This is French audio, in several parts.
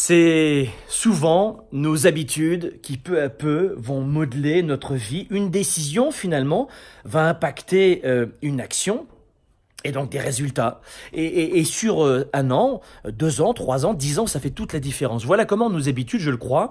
C'est souvent nos habitudes qui peu à peu vont modeler notre vie. Une décision finalement va impacter euh, une action et donc des résultats. Et, sur euh, un an, deux ans, trois ans, dix ans, ça fait toute la différence. Voilà comment nos habitudes, je le crois,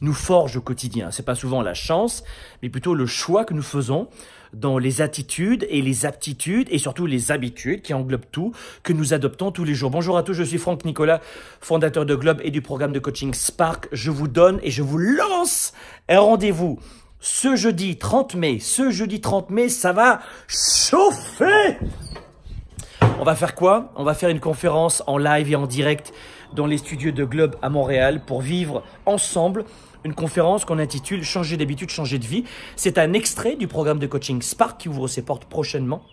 nous forge au quotidien. C'est pas souvent la chance, mais plutôt le choix que nous faisons dans les attitudes et les aptitudes et surtout les habitudes qui englobent tout, que nous adoptons tous les jours. Bonjour à tous, je suis Franck Nicolas, fondateur de Globe et du programme de coaching Spark. Je vous donne et je vous lance un rendez-vous ce jeudi 30 mai. Ce jeudi 30 mai, ça va chauffer! On va faire quoi On va faire une conférence en live et en direct dans les studios de Globe à Montréal pour vivre ensemble une conférence qu'on intitule Changer d'habitude, changer de vie. C'est un extrait du programme de coaching Spark qui ouvre ses portes prochainement.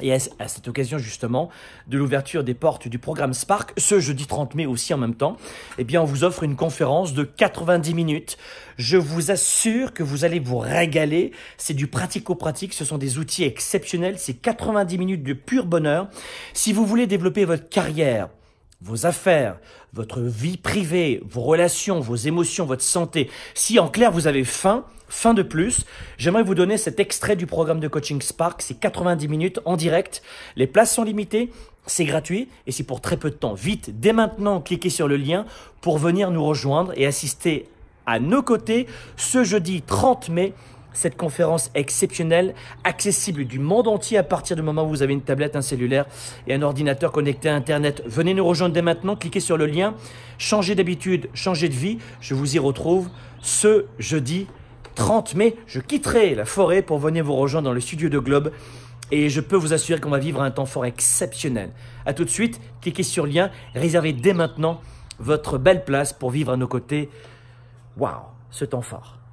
Et à cette occasion justement de l'ouverture des portes du programme Spark, ce jeudi 30 mai aussi en même temps, eh bien on vous offre une conférence de 90 minutes. Je vous assure que vous allez vous régaler, c'est du pratico-pratique, ce sont des outils exceptionnels, c'est 90 minutes de pur bonheur. Si vous voulez développer votre carrière, vos affaires, votre vie privée, vos relations, vos émotions, votre santé. Si en clair vous avez faim, faim de plus, j'aimerais vous donner cet extrait du programme de coaching Spark. C'est 90 minutes en direct. Les places sont limitées, c'est gratuit et c'est pour très peu de temps. Vite, dès maintenant, cliquez sur le lien pour venir nous rejoindre et assister à nos côtés ce jeudi 30 mai cette conférence exceptionnelle, accessible du monde entier à partir du moment où vous avez une tablette, un cellulaire et un ordinateur connecté à Internet. Venez nous rejoindre dès maintenant, cliquez sur le lien, changez d'habitude, changez de vie. Je vous y retrouve ce jeudi 30 mai. Je quitterai la forêt pour venir vous rejoindre dans le studio de Globe. Et je peux vous assurer qu'on va vivre un temps fort exceptionnel. A tout de suite, cliquez sur le lien, réservez dès maintenant votre belle place pour vivre à nos côtés. Waouh, ce temps fort.